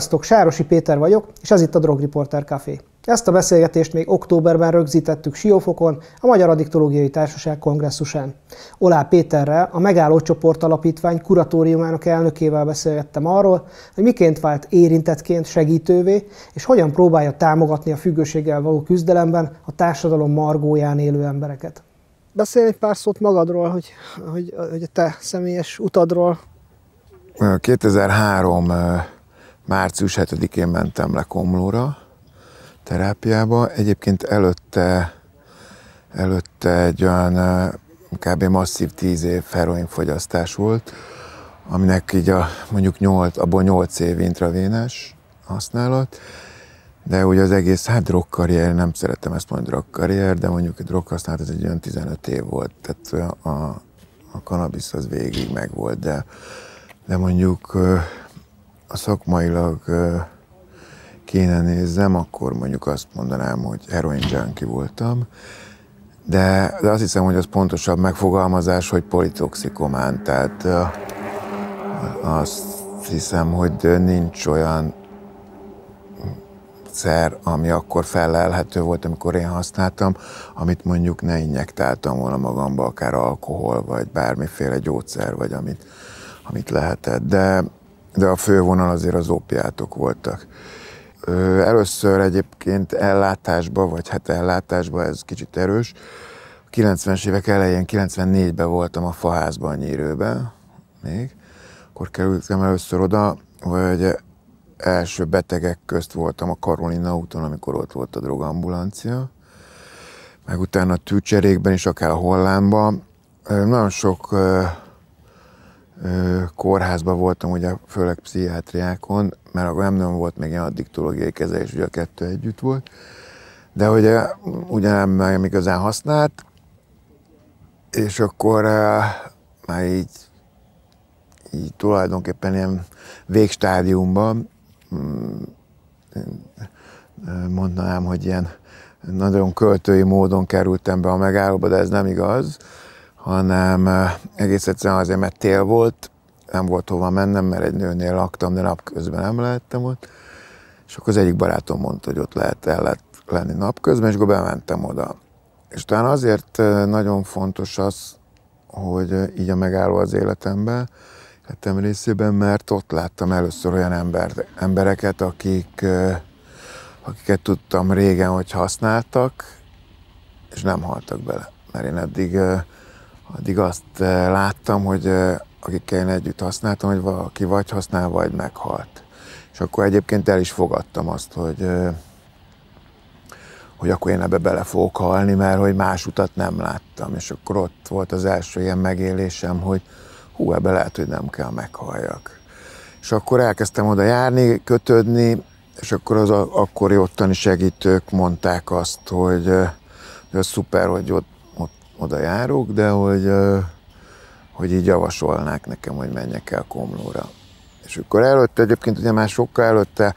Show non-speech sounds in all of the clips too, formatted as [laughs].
Sziasztok, Sárosi Péter vagyok, és ez itt a Reporter Café. Ezt a beszélgetést még októberben rögzítettük Siófokon, a Magyar Addiktológiai Társaság kongresszusán. Olá Péterrel, a Megálló Csoport Alapítvány kuratóriumának elnökével beszélgettem arról, hogy miként vált érintettként segítővé, és hogyan próbálja támogatni a függőséggel való küzdelemben a társadalom margóján élő embereket. Beszélj egy pár szót magadról, hogy, hogy, hogy a te személyes utadról. 2003 március 7-én mentem le Komlóra terápiába. Egyébként előtte, előtte egy olyan kb. masszív 10 év heroin fogyasztás volt, aminek így a, mondjuk 8, abból 8 év intravénes használat, de ugye az egész, hát drogkarrier, nem szeretem ezt mondani drogkarrier, de mondjuk a droghasználat ez egy olyan 15 év volt, tehát a, a kanabisz az végig megvolt, de, de mondjuk szakmailag kéne nézzem, akkor mondjuk azt mondanám, hogy heroin junkie voltam, de, de azt hiszem, hogy az pontosabb megfogalmazás, hogy politoxikomán, tehát azt hiszem, hogy nincs olyan szer, ami akkor felelhető volt, amikor én használtam, amit mondjuk ne injektáltam volna magamba, akár alkohol, vagy bármiféle gyógyszer, vagy amit, amit lehetett. De de a fővonal azért az ópiátok voltak. Először egyébként ellátásba, vagy hát ellátásba, ez kicsit erős, 90-es évek elején, 94-ben voltam a faházban nyírőben, még, akkor kerültem először oda, hogy első betegek közt voltam a Karolina úton, amikor ott volt a drogambulancia, meg utána a tűcserékben is, akár a Hollánban. Nagyon sok kórházban voltam, ugye főleg pszichiátriákon, mert akkor nem nem volt még ilyen addiktológiai kezelés, ugye a kettő együtt volt, de hogy ugye nem igazán használt, és akkor már így, így tulajdonképpen ilyen végstádiumban, mm, mondanám, hogy ilyen nagyon költői módon kerültem be a megállóba, de ez nem igaz, hanem eh, egész egyszerűen azért, mert tél volt, nem volt hova mennem, mert egy nőnél laktam, de napközben nem lehettem ott. És akkor az egyik barátom mondta, hogy ott lehet, el lehet lenni napközben, és akkor bementem oda. És talán azért eh, nagyon fontos az, hogy eh, így a megálló az életemben, életem részében, mert ott láttam először olyan ember, embereket, akik, akiket tudtam régen, hogy használtak, és nem haltak bele. Mert én eddig addig azt eh, láttam, hogy eh, akikkel én együtt használtam, hogy valaki vagy használ, vagy meghalt. És akkor egyébként el is fogadtam azt, hogy, eh, hogy akkor én ebbe bele fogok halni, mert hogy más utat nem láttam. És akkor ott volt az első ilyen megélésem, hogy hú, ebbe lehet, hogy nem kell meghalljak. És akkor elkezdtem oda járni, kötődni, és akkor az akkori ottani segítők mondták azt, hogy, hogy az szuper, hogy ott oda járok, de hogy, hogy így javasolnák nekem, hogy menjek el Komlóra. És akkor előtte, egyébként ugye már sokkal előtte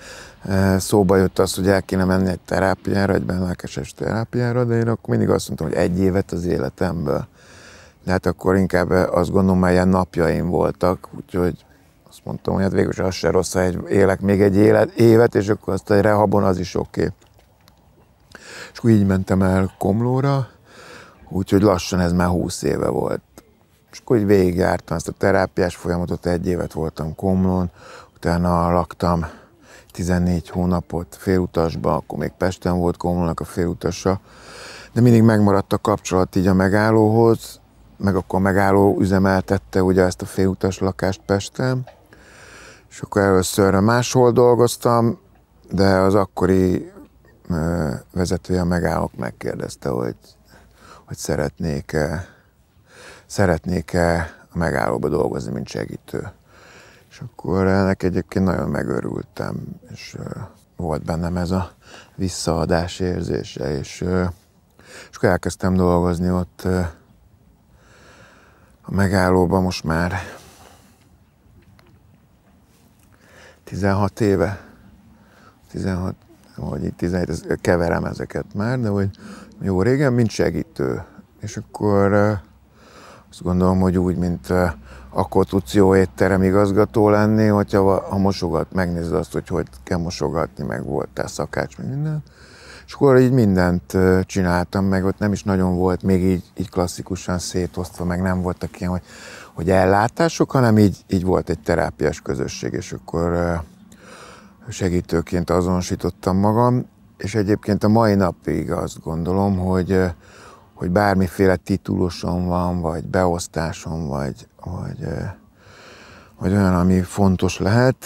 szóba jött az, hogy el kéne menni egy terápiára, egy bennelkeses terápiára, de én akkor mindig azt mondtam, hogy egy évet az életemből. De hát akkor inkább azt gondolom, már ilyen napjaim voltak, úgyhogy azt mondtam, hogy hát végül az se rossz, ha egy, élek még egy élet, évet, és akkor azt egy rehabon az is oké. Okay. És akkor így mentem el Komlóra, úgyhogy lassan ez már 20 éve volt. És akkor így végigjártam ezt a terápiás folyamatot, egy évet voltam Komlón, utána laktam 14 hónapot félutasba, akkor még Pesten volt Komlónak a félutasa, de mindig megmaradt a kapcsolat így a megállóhoz, meg akkor a megálló üzemeltette ugye ezt a félutas lakást Pesten, és akkor először máshol dolgoztam, de az akkori vezetője a megállók megkérdezte, hogy hogy szeretnék-e szeretnék -e a megállóba dolgozni, mint segítő. És akkor ennek egyébként nagyon megörültem, és volt bennem ez a visszaadás érzése, és, és akkor elkezdtem dolgozni ott a megállóba most már 16 éve, 16, vagy 17, keverem ezeket már, de hogy jó régen, mint segítő. És akkor azt gondolom, hogy úgy, mint akkor tudsz jó étterem igazgató lenni, hogyha a mosogat, megnézed azt, hogy hogy kell mosogatni, meg voltál szakács, meg minden. És akkor így mindent csináltam, meg ott nem is nagyon volt még így, így klasszikusan szétosztva, meg nem voltak ilyen, hogy, hogy ellátások, hanem így, így volt egy terápiás közösség, és akkor segítőként azonosítottam magam, és egyébként a mai napig azt gondolom, hogy, hogy bármiféle titulusom van, vagy beosztásom, vagy, vagy, vagy olyan, ami fontos lehet,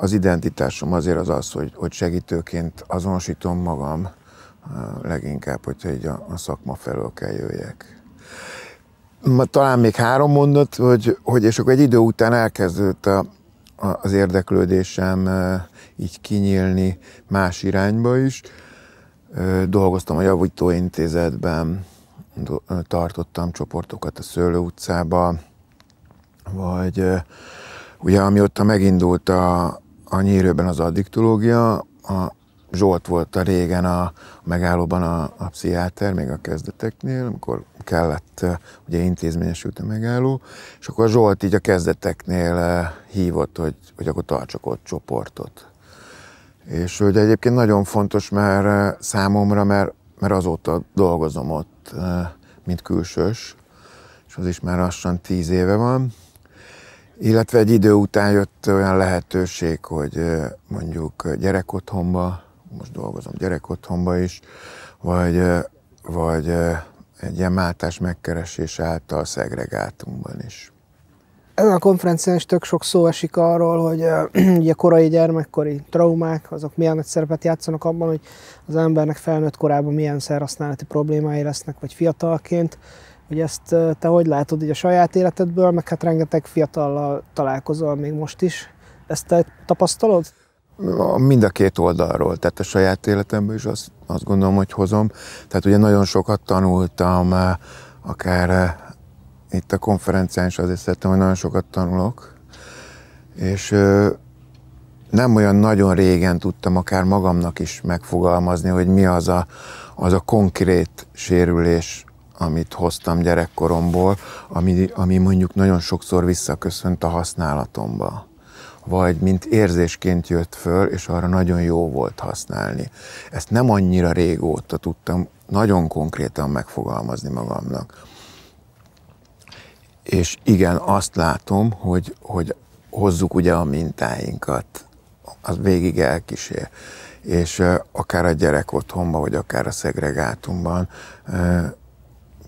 az identitásom azért az az, hogy, hogy segítőként azonosítom magam leginkább, hogyha így a, a szakma felől kell jöjjek talán még három mondat, hogy, hogy és akkor egy idő után elkezdődött a, a, az érdeklődésem így kinyílni más irányba is. Dolgoztam a javítóintézetben Intézetben, tartottam csoportokat a Szőlő utcába, vagy ugye amióta megindult a, a nyírőben az addiktológia, a Zsolt volt a régen a, a megállóban a, a pszichiáter, még a kezdeteknél, amikor kellett, ugye intézményesült a megálló, és akkor Zsolt így a kezdeteknél hívott, hogy, hogy akkor tartsak ott csoportot. És hogy egyébként nagyon fontos mert eh, számomra, mert, mert azóta dolgozom ott, eh, mint külsős, és az is már lassan tíz éve van. Illetve egy idő után jött olyan lehetőség, hogy eh, mondjuk gyerekotthonba, most dolgozom gyerekotthonba is, vagy, vagy egy ilyen máltás megkeresés által szegregátumban is ezen a konferencián is tök sok szó esik arról, hogy [clears throat] ugye korai gyermekkori traumák, azok milyen nagy szerepet játszanak abban, hogy az embernek felnőtt korában milyen szerhasználati problémái lesznek, vagy fiatalként. Hogy ezt te hogy látod így a saját életedből, meg hát rengeteg fiatallal találkozol még most is. Ezt te tapasztalod? Mind a két oldalról, tehát a saját életemből is azt, azt gondolom, hogy hozom. Tehát ugye nagyon sokat tanultam, akár itt a konferencián is azért szerettem, hogy nagyon sokat tanulok, és ö, nem olyan nagyon régen tudtam akár magamnak is megfogalmazni, hogy mi az a, az a konkrét sérülés, amit hoztam gyerekkoromból, ami, ami mondjuk nagyon sokszor visszaköszönt a használatomba vagy mint érzésként jött föl, és arra nagyon jó volt használni. Ezt nem annyira régóta tudtam nagyon konkrétan megfogalmazni magamnak és igen, azt látom, hogy, hogy hozzuk ugye a mintáinkat, az végig elkísér. És uh, akár a gyerek otthonban, vagy akár a szegregátumban uh,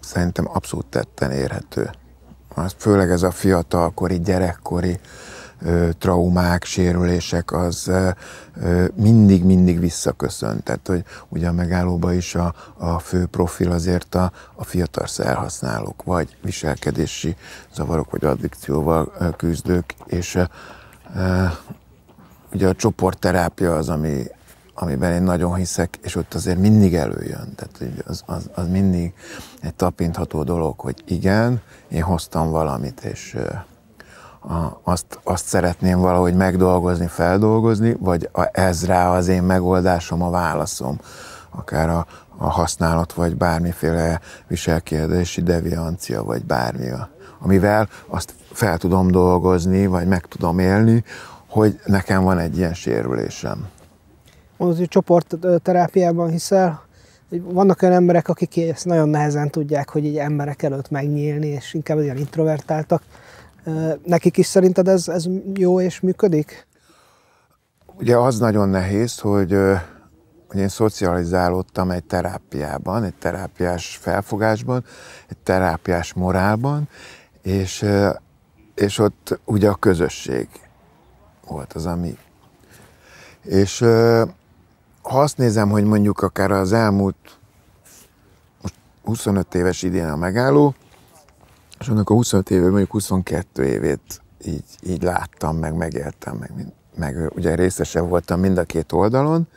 szerintem abszolút tetten érhető. Az főleg ez a fiatalkori, gyerekkori traumák, sérülések, az mindig-mindig visszaköszön. Tehát, hogy ugye a megállóban is a, a fő profil azért a, a fiatal szerhasználók, vagy viselkedési zavarok, vagy addikcióval küzdők, és ugye a csoportterápia az, ami, amiben én nagyon hiszek, és ott azért mindig előjön. Tehát az, az, az mindig egy tapintható dolog, hogy igen, én hoztam valamit, és a, azt, azt szeretném valahogy megdolgozni, feldolgozni, vagy a, ez rá az én megoldásom, a válaszom, akár a, a használat, vagy bármiféle viselkedési deviancia, vagy bármi, amivel azt fel tudom dolgozni, vagy meg tudom élni, hogy nekem van egy ilyen sérülésem. Mondod, hogy csoportterápiában hiszel, vannak olyan emberek, akik ezt nagyon nehezen tudják, hogy így emberek előtt megnyílni, és inkább olyan introvertáltak Nekik is szerinted ez, ez jó és működik? Ugye az nagyon nehéz, hogy, hogy én szocializálódtam egy terápiában, egy terápiás felfogásban, egy terápiás morálban, és, és ott ugye a közösség volt az, ami. És ha azt nézem, hogy mondjuk akár az elmúlt 25 éves idén a megálló, és annak a 25 éve, mondjuk 22 évét így, így láttam, meg megértem, meg, meg ugye részese voltam mind a két oldalon,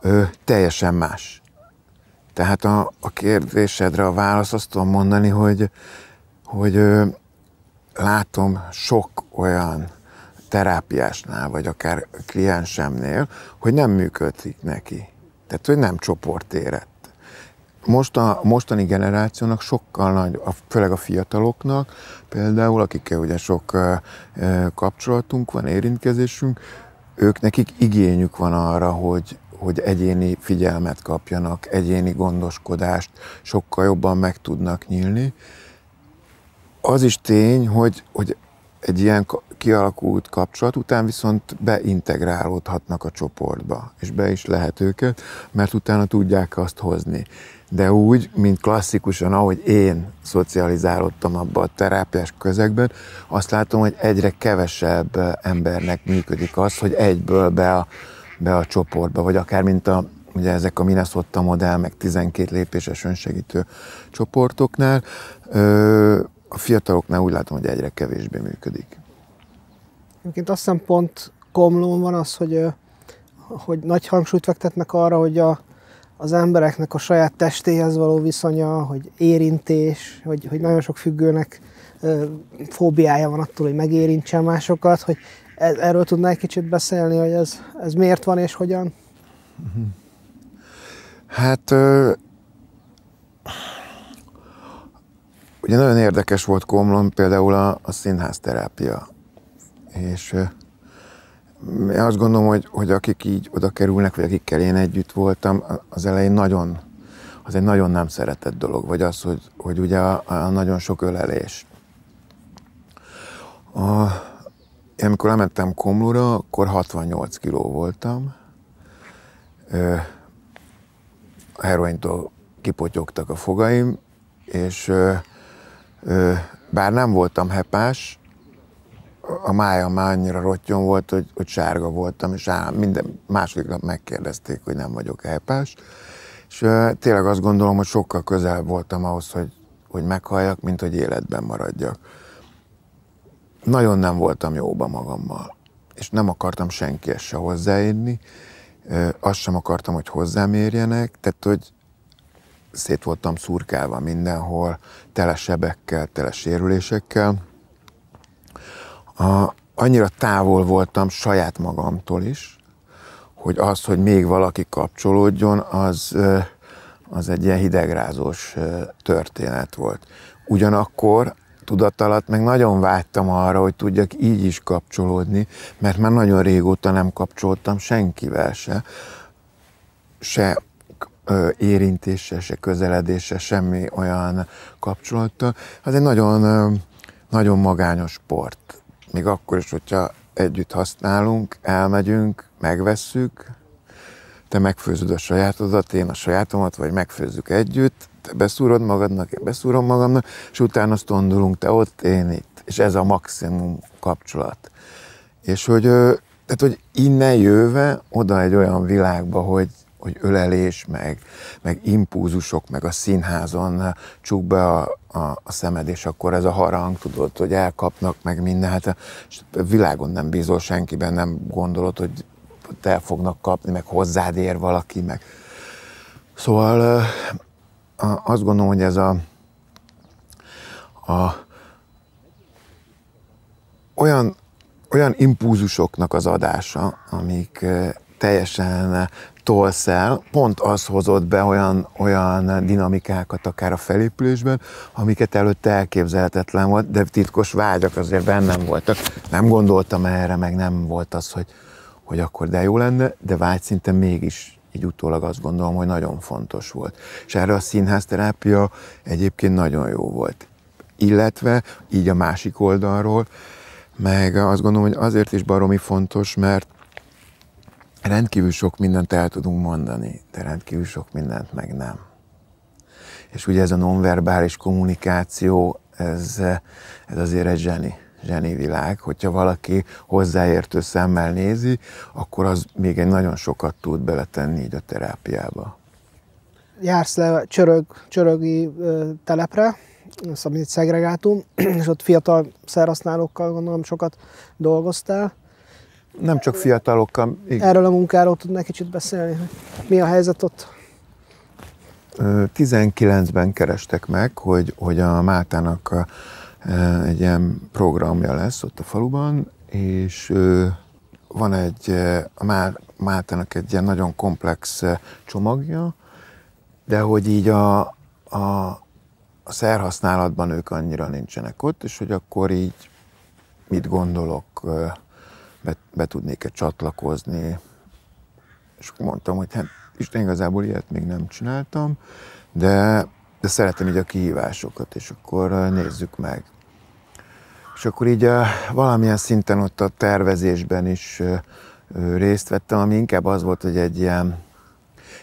ö, teljesen más. Tehát a, a kérdésedre a válasz azt tudom mondani, hogy, hogy ö, látom sok olyan terápiásnál, vagy akár kliensemnél, hogy nem működik neki. Tehát, hogy nem csoportérett most a mostani generációnak sokkal nagy, főleg a fiataloknak, például akikkel ugye sok kapcsolatunk van, érintkezésünk, ők nekik igényük van arra, hogy, hogy egyéni figyelmet kapjanak, egyéni gondoskodást, sokkal jobban meg tudnak nyílni. Az is tény, hogy, hogy egy ilyen kialakult kapcsolat után viszont beintegrálódhatnak a csoportba, és be is lehet őket, mert utána tudják azt hozni. De úgy, mint klasszikusan, ahogy én szocializálódtam abba a terápiás közegben, azt látom, hogy egyre kevesebb embernek működik az, hogy egyből be a, be a csoportba, vagy akár mint a ugye ezek a Minnesota modell, meg 12 lépéses önsegítő csoportoknál, ö, a fiataloknál úgy látom, hogy egyre kevésbé működik. Egyébként azt hiszem pont komlón van az, hogy, hogy nagy hangsúlyt fektetnek arra, hogy a, az embereknek a saját testéhez való viszonya, hogy érintés, hogy, hogy nagyon sok függőnek fóbiája van attól, hogy megérintse másokat, hogy ez, erről tudnál egy kicsit beszélni, hogy ez, ez miért van és hogyan? Hát Ugye nagyon érdekes volt Komlon például a, a színház terápia. És én e, azt gondolom, hogy, hogy akik így oda kerülnek, vagy akikkel én együtt voltam, az elején nagyon, az egy nagyon nem szeretett dolog, vagy az, hogy, hogy ugye a, a nagyon sok ölelés. A, én amikor lementem Komlóra, akkor 68 kiló voltam. Ö, a heroin kipotyogtak a fogaim, és bár nem voltam hepás, a mája, már annyira rottyon volt, hogy, hogy sárga voltam, és minden második nap megkérdezték, hogy nem vagyok hepás. És tényleg azt gondolom, hogy sokkal közelebb voltam ahhoz, hogy, hogy meghalljak, mint hogy életben maradjak. Nagyon nem voltam jóba magammal, és nem akartam senki se hozzáérni, ö, azt sem akartam, hogy hozzám érjenek, tehát hogy szét voltam szurkálva mindenhol, tele sebekkel, tele sérülésekkel. A, annyira távol voltam saját magamtól is, hogy az, hogy még valaki kapcsolódjon, az, az egy ilyen hidegrázós történet volt. Ugyanakkor tudat alatt meg nagyon vágytam arra, hogy tudjak így is kapcsolódni, mert már nagyon régóta nem kapcsoltam senkivel se, se érintése, se közeledése, semmi olyan kapcsolata. Az hát egy nagyon, nagyon magányos sport. Még akkor is, hogyha együtt használunk, elmegyünk, megvesszük, te megfőzöd a sajátodat, én a sajátomat, vagy megfőzzük együtt, te beszúrod magadnak, én beszúrom magamnak, és utána azt gondolunk, te ott, én itt. És ez a maximum kapcsolat. És hogy, tehát, hogy innen jöve oda egy olyan világba, hogy hogy ölelés, meg, meg impulzusok, meg a színházon csuk be a, a, a szemed, és akkor ez a harang, tudod, hogy elkapnak, meg minden, hát és világon nem bízol senkiben, nem gondolod, hogy el fognak kapni, meg hozzád ér valaki, meg... Szóval azt gondolom, hogy ez a, a olyan, olyan impulzusoknak az adása, amik teljesen tolsz el, pont az hozott be olyan, olyan dinamikákat akár a felépülésben, amiket előtte elképzelhetetlen volt, de titkos vágyak azért bennem voltak. Nem gondoltam erre, meg nem volt az, hogy, hogy akkor de jó lenne, de vágy szinte mégis így utólag azt gondolom, hogy nagyon fontos volt. És erre a színházterápia egyébként nagyon jó volt. Illetve így a másik oldalról, meg azt gondolom, hogy azért is baromi fontos, mert rendkívül sok mindent el tudunk mondani, de rendkívül sok mindent meg nem. És ugye ez a nonverbális kommunikáció, ez, ez azért egy zseni, zseni világ. Hogyha valaki hozzáértő szemmel nézi, akkor az még egy nagyon sokat tud beletenni így a terápiába. Jársz le csörög, csörögi telepre, ez a szegregátum, [clears throat] és ott fiatal szerhasználókkal gondolom sokat dolgoztál nem csak fiatalokkal. Igen. Erről a munkáról tudnál kicsit beszélni, hogy mi a helyzet ott? 19-ben kerestek meg, hogy, hogy a Mátának egy ilyen programja lesz ott a faluban, és van egy, a Mátának egy ilyen nagyon komplex csomagja, de hogy így a, a, a szerhasználatban ők annyira nincsenek ott, és hogy akkor így mit gondolok be, be tudnék-e csatlakozni. És mondtam, hogy hát Isten igazából ilyet még nem csináltam, de, de szeretem így a kihívásokat, és akkor eh, nézzük meg. És akkor így a, eh, valamilyen szinten ott a tervezésben is eh, részt vettem, ami inkább az volt, hogy egy ilyen,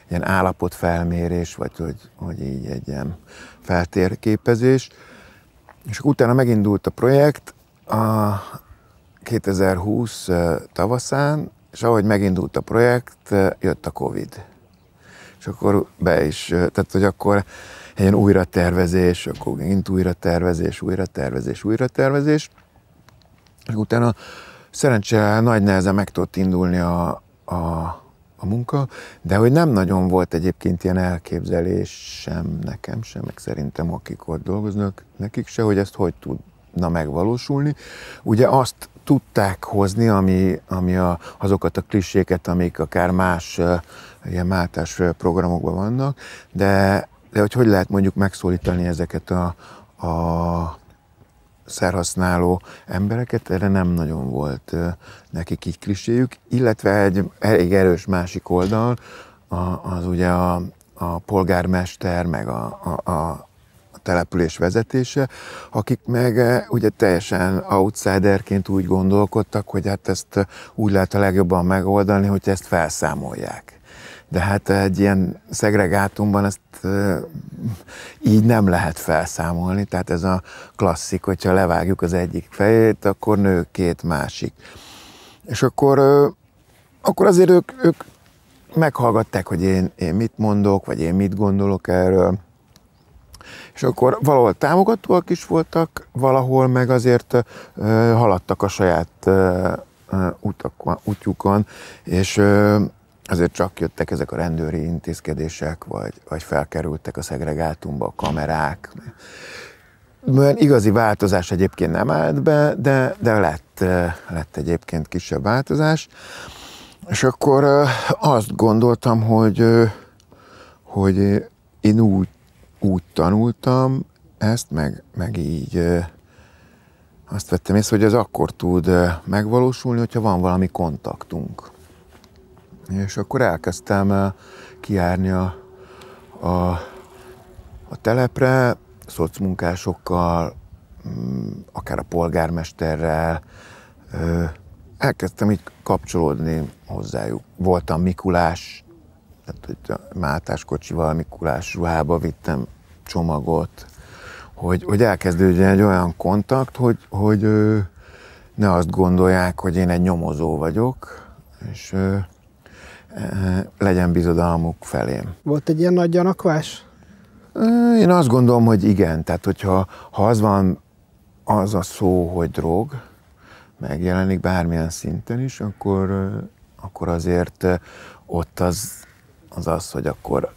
ilyen állapotfelmérés, vagy hogy, hogy így egy ilyen feltérképezés. És akkor utána megindult a projekt, a, 2020 tavaszán, és ahogy megindult a projekt, jött a Covid. És akkor be is, tehát hogy akkor egy ilyen újra tervezés, akkor megint újra tervezés, újra tervezés, újra tervezés. És utána szerencsére nagy nehezen meg tudott indulni a, a, a munka, de hogy nem nagyon volt egyébként ilyen elképzelés sem nekem sem, meg szerintem akik ott dolgoznak, nekik se, hogy ezt hogy tudna megvalósulni. Ugye azt tudták hozni, ami, ami a, azokat a kliséket, amik akár más ilyen máltás programokban vannak, de, de hogy hogy lehet mondjuk megszólítani ezeket a, a szerhasználó embereket, erre nem nagyon volt nekik így kliséjük, illetve egy elég erős másik oldal, az ugye a, a polgármester, meg a, a, a a település vezetése, akik meg eh, ugye teljesen outsiderként úgy gondolkodtak, hogy hát ezt eh, úgy lehet a legjobban megoldani, hogy ezt felszámolják. De hát egy ilyen szegregátumban ezt eh, így nem lehet felszámolni, tehát ez a klasszik, hogyha levágjuk az egyik fejét, akkor nő két másik. És akkor, akkor azért ők, ők meghallgatták, hogy én, én mit mondok, vagy én mit gondolok erről, és akkor valahol támogatóak is voltak, valahol meg azért haladtak a saját utakon, útjukon, és azért csak jöttek ezek a rendőri intézkedések, vagy, vagy felkerültek a szegregátumba a kamerák. milyen igazi változás egyébként nem állt be, de, de lett, lett egyébként kisebb változás. És akkor azt gondoltam, hogy, hogy én úgy úgy tanultam ezt, meg, meg így azt vettem észre, hogy ez akkor tud megvalósulni, hogyha van valami kontaktunk. És akkor elkezdtem kiárni a, a, a telepre, szocmunkásokkal, mm, akár a polgármesterrel, elkezdtem így kapcsolódni hozzájuk. Voltam Mikulás tehát hogy a Mátás kocsival, Mikulás ruhába vittem csomagot, hogy, hogy elkezdődjön egy olyan kontakt, hogy, hogy ne azt gondolják, hogy én egy nyomozó vagyok, és e, legyen bizodalmuk felém. Volt egy ilyen nagy gyanakvás? Én azt gondolom, hogy igen. Tehát, hogyha ha az van az a szó, hogy drog, megjelenik bármilyen szinten is, akkor, akkor azért ott az az az, hogy akkor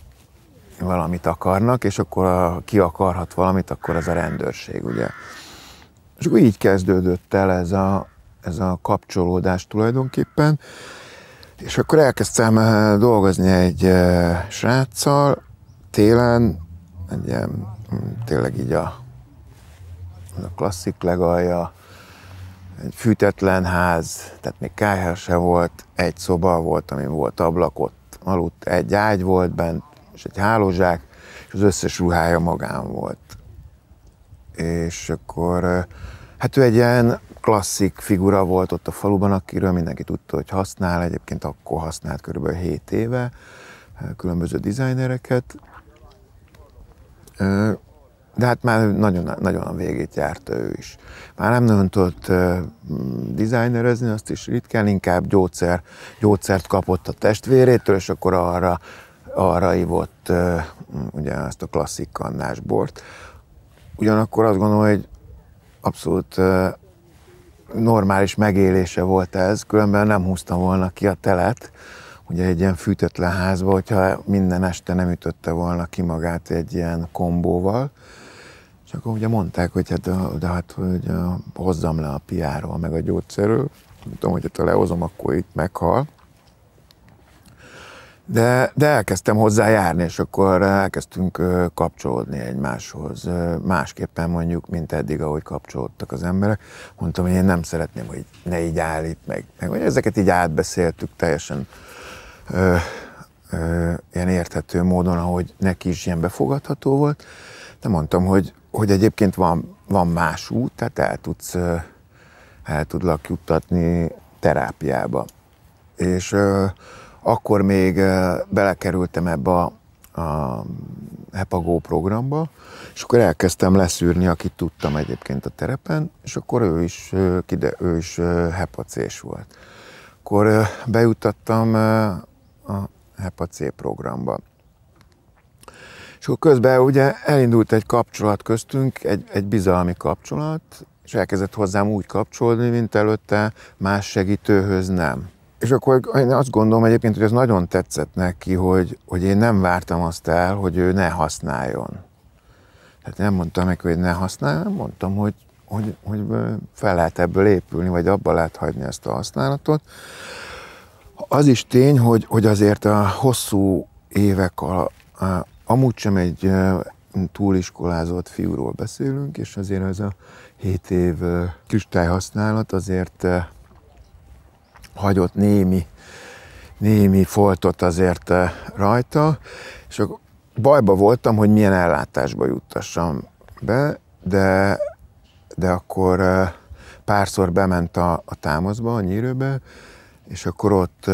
valamit akarnak, és akkor a, ki akarhat valamit, akkor az a rendőrség, ugye. És akkor így kezdődött el ez a, ez a kapcsolódás tulajdonképpen, és akkor elkezdtem eh, dolgozni egy eh, sráccal télen, egy ilyen, hm, tényleg így a, a klasszik legalja, egy fűtetlen ház, tehát még kályha se volt, egy szoba volt, ami volt ablakot, aludt egy ágy volt bent, és egy hálózsák, és az összes ruhája magán volt. És akkor, hát ő egy ilyen klasszik figura volt ott a faluban, akiről mindenki tudta, hogy használ, egyébként akkor használt körülbelül 7 éve különböző dizájnereket. De hát már nagyon, nagyon a végét járta ő is. Már nem nagyon tudott dizájnerezni, azt is ritkán, inkább gyógyszer, gyógyszert kapott a testvérétől, és akkor arra, arra ivott ugye azt a klasszik kannás bort. Ugyanakkor azt gondolom, hogy abszolút normális megélése volt ez, különben nem húztam volna ki a telet, ugye egy ilyen fűtetlen házba, hogyha minden este nem ütötte volna ki magát egy ilyen kombóval. És akkor ugye mondták, hogy hát, de, hát hogy hozzam le a piáról, meg a gyógyszerről. Tudom, hogy ha lehozom, akkor itt meghal. De, de elkezdtem hozzájárni, és akkor elkezdtünk kapcsolódni egymáshoz. Másképpen mondjuk, mint eddig, ahogy kapcsolódtak az emberek. Mondtam, hogy én nem szeretném, hogy ne így állít meg. meg hogy ezeket így átbeszéltük teljesen ö, ö, ilyen érthető módon, ahogy neki is ilyen befogadható volt. De mondtam, hogy hogy egyébként van, van más út, tehát el tudsz, el tudlak juttatni terápiába. És akkor még belekerültem ebbe a, a HEPAGO programba, és akkor elkezdtem leszűrni, akit tudtam egyébként a terepen, és akkor ő is, kide, ő is hepacés volt. Akkor bejutattam a HEPAC programba. És akkor közben ugye elindult egy kapcsolat köztünk, egy, egy bizalmi kapcsolat, és elkezdett hozzám úgy kapcsolódni, mint előtte más segítőhöz nem. És akkor én azt gondolom egyébként, hogy az nagyon tetszett neki, hogy, hogy én nem vártam azt el, hogy ő ne használjon. Tehát nem mondtam neki, hogy ne használjon, mondtam, hogy, hogy, hogy fel lehet ebből épülni, vagy abba lehet hagyni ezt a használatot. Az is tény, hogy, hogy azért a hosszú évek a, a amúgy sem egy túliskolázott fiúról beszélünk, és azért ez az a 7 év kristályhasználat azért hagyott némi, némi foltot azért rajta, és akkor bajba voltam, hogy milyen ellátásba juttassam be, de, de akkor párszor bement a, a támaszba, a nyírőbe, és akkor ott,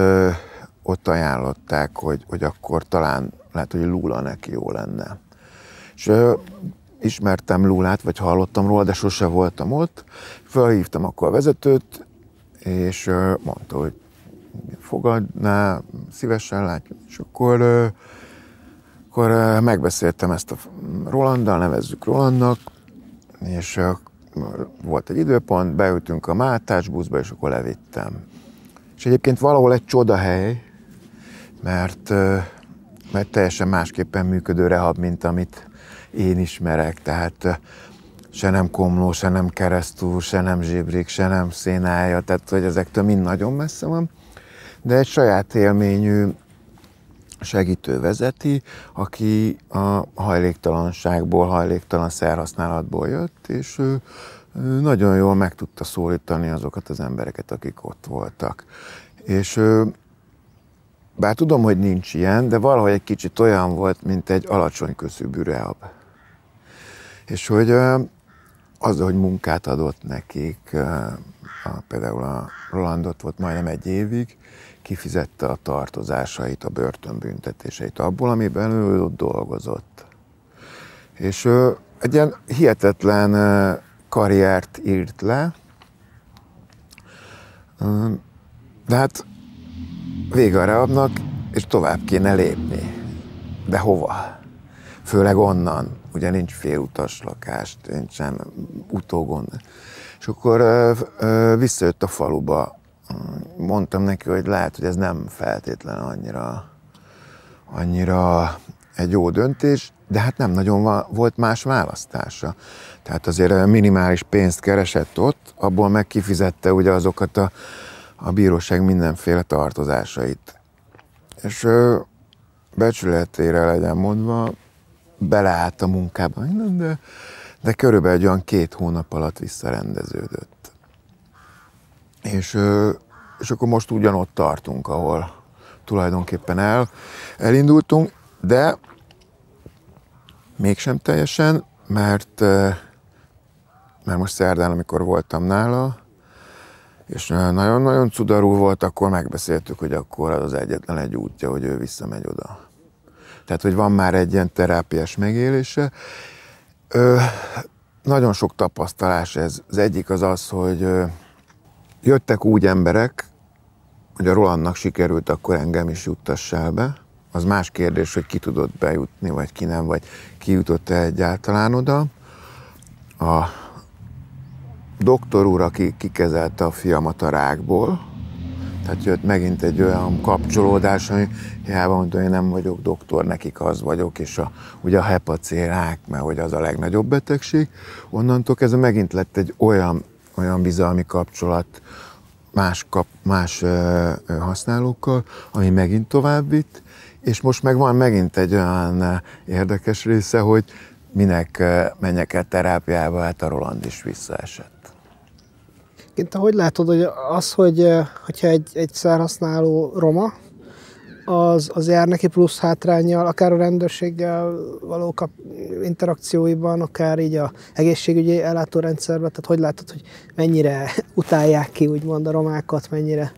ott ajánlották, hogy, hogy akkor talán lehet, hogy Lula neki jó lenne. És ö, ismertem Lulát, vagy hallottam róla, de sose voltam ott. Felhívtam akkor a vezetőt, és ö, mondta, hogy fogadná, szívesen látjuk. És akkor, ö, akkor ö, megbeszéltem ezt a Rolanddal, nevezzük Rolandnak, és ö, volt egy időpont, beültünk a Mátás buszba, és akkor levittem. És egyébként valahol egy csoda hely, mert mert teljesen másképpen működő rehab, mint amit én ismerek. Tehát eh, se nem komló, se nem keresztúr, se nem zsibrik, se nem szénája, tehát hogy ezektől mind nagyon messze van. De egy saját élményű segítő vezeti, aki a hajléktalanságból, hajléktalan szerhasználatból jött, és ő, nagyon jól meg tudta szólítani azokat az embereket, akik ott voltak. És bár tudom, hogy nincs ilyen, de valahogy egy kicsit olyan volt, mint egy alacsony köszű rehab. És hogy az, hogy munkát adott nekik, a, például a Rolandot volt majdnem egy évig, kifizette a tartozásait, a börtönbüntetéseit abból, amiben ő ott dolgozott. És ő egy ilyen hihetetlen karriert írt le, de hát vége a rehabnak, és tovább kéne lépni. De hova? Főleg onnan, ugye nincs félutas lakást, nincsen utógon. És akkor visszajött a faluba. Mondtam neki, hogy lehet, hogy ez nem feltétlen annyira, annyira egy jó döntés, de hát nem nagyon volt más választása. Tehát azért minimális pénzt keresett ott, abból meg kifizette ugye azokat a a bíróság mindenféle tartozásait. És becsületére legyen mondva, beleállt a munkába, de, de körülbelül egy olyan két hónap alatt visszarendeződött. És, és akkor most ugyanott tartunk, ahol tulajdonképpen el, elindultunk, de mégsem teljesen, mert, mert most szerdán, amikor voltam nála, és nagyon-nagyon eh, cudarú volt, akkor megbeszéltük, hogy akkor az az egyetlen egy útja, hogy ő visszamegy oda. Tehát, hogy van már egy ilyen terápiás megélése. Ö, nagyon sok tapasztalás ez. Az egyik az az, hogy ö, jöttek úgy emberek, hogy a Rolandnak sikerült, akkor engem is juttassál be. Az más kérdés, hogy ki tudott bejutni, vagy ki nem, vagy ki jutott-e egyáltalán oda. A doktor úr, aki kikezelte a fiamat a rákból, tehát jött megint egy olyan kapcsolódás, ami hiába mondta, hogy én nem vagyok doktor, nekik az vagyok, és a, ugye a hepacérák, mert hogy az a legnagyobb betegség, onnantól kezdve megint lett egy olyan, olyan bizalmi kapcsolat más, kap, más ö, ö, használókkal, ami megint tovább vitt, és most meg van megint egy olyan érdekes része, hogy minek menjek el terápiába, hát a Roland is visszaesett. Te hogy látod, hogy az, hogy hogyha egy, egy szerhasználó roma, az, az jár neki plusz hátrányjal, akár a rendőrséggel való kap, interakcióiban, akár így a egészségügyi ellátórendszerben, tehát hogy látod, hogy mennyire [laughs] utálják ki úgymond a romákat, mennyire?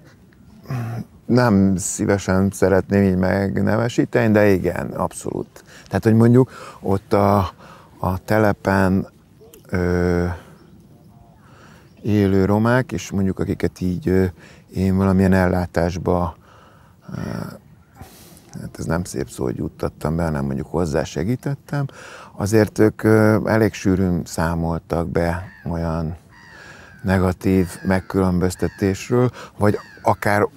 Nem szívesen szeretném így megnevesíteni, de igen, abszolút. Tehát, hogy mondjuk ott a, a telepen ö, élő romák, és mondjuk akiket így ö, én valamilyen ellátásba, ö, hát ez nem szép szó, hogy juttattam be, hanem mondjuk hozzá segítettem, azért ők ö, elég sűrűn számoltak be olyan negatív megkülönböztetésről, vagy akár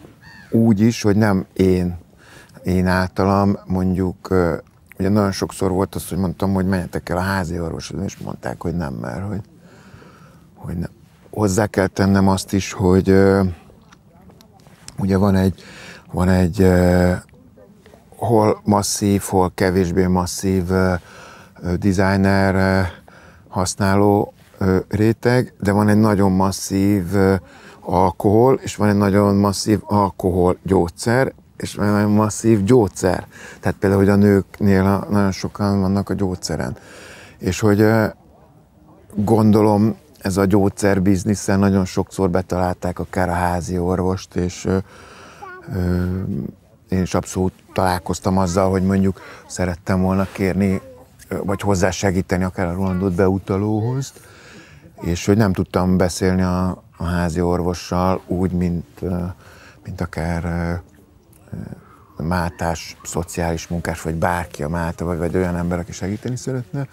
úgy is, hogy nem én én általam mondjuk ugye nagyon sokszor volt az, hogy mondtam, hogy menjetek el a házi orvoshoz, és mondták, hogy nem, mert hogy, hogy ne. hozzá kell tennem azt is, hogy uh, ugye van egy, van egy uh, hol masszív, hol kevésbé masszív uh, designer uh, használó uh, réteg, de van egy nagyon masszív uh, alkohol, és van egy nagyon masszív alkohol gyógyszer és nagyon masszív gyógyszer. Tehát például, hogy a nőknél nagyon sokan vannak a gyógyszeren. És hogy gondolom ez a gyógyszer bizniszen nagyon sokszor betalálták akár a házi orvost, és ö, ö, én is abszolút találkoztam azzal, hogy mondjuk szerettem volna kérni, vagy hozzásegíteni akár a Rolandot beutalóhoz, és hogy nem tudtam beszélni a, a házi orvossal úgy, mint, mint akár mátás, szociális munkás, vagy bárki a máta, vagy, vagy olyan ember, aki segíteni szeretne,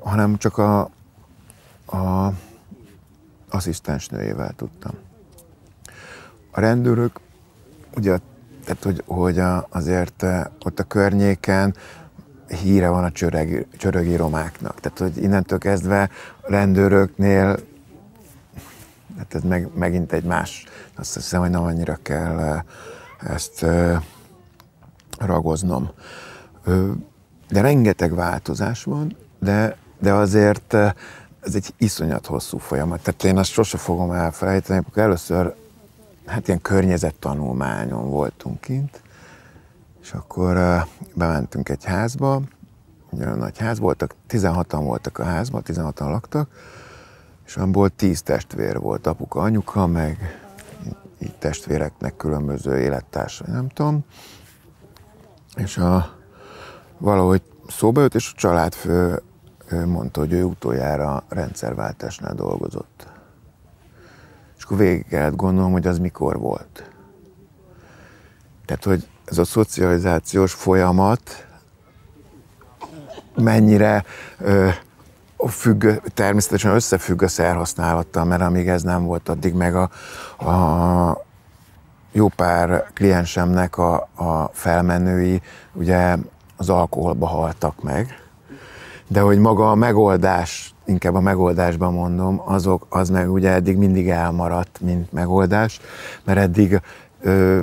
hanem csak a, a asszisztensnőjével tudtam. A rendőrök, ugye, tehát hogy, hogy a, azért ott a környéken híre van a csörögi, csörögi romáknak. Tehát, hogy innentől kezdve a rendőröknél, hát ez meg, megint egy más, azt hiszem, hogy nem annyira kell uh, ezt ragoznom. De rengeteg változás van, de, de azért ez egy iszonyat hosszú folyamat. Tehát én azt sose fogom elfelejteni, akkor először hát ilyen környezettanulmányon voltunk kint, és akkor bementünk egy házba, egy olyan nagy ház voltak, 16-an voltak a házban, 16-an laktak, és abból 10 testvér volt, apuka, anyuka, meg testvéreknek különböző élettársai, nem tudom. És a, valahogy szóba jött, és a családfő mondta, hogy ő utoljára rendszerváltásnál dolgozott. És akkor végig kellett gondolom, hogy az mikor volt. Tehát, hogy ez a szocializációs folyamat mennyire ö, függ, természetesen összefügg a szerhasználattal, mert amíg ez nem volt, addig meg a, a jó pár kliensemnek a, a felmenői ugye az alkoholba haltak meg, de hogy maga a megoldás, inkább a megoldásban mondom, azok, az meg ugye eddig mindig elmaradt, mint megoldás, mert eddig, ö,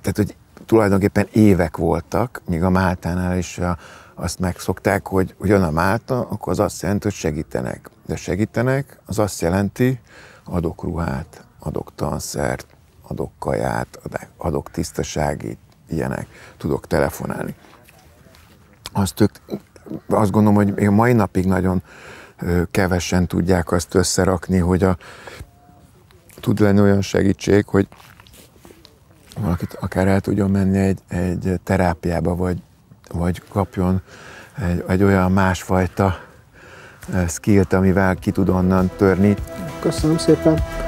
tehát hogy tulajdonképpen évek voltak, míg a Máltánál is a, azt megszokták, hogy, hogy jön a Málta, akkor az azt jelenti, hogy segítenek. De segítenek, az azt jelenti, adok ruhát, adok tanszert, adok kaját, adok tisztasági ilyenek, tudok telefonálni. Azt, tök, azt gondolom, hogy még a mai napig nagyon kevesen tudják azt összerakni, hogy a, tud lenni olyan segítség, hogy valakit akár el tudjon menni egy, egy terápiába, vagy, vagy kapjon egy, egy olyan másfajta skillt, amivel ki tud onnan törni. Köszönöm szépen!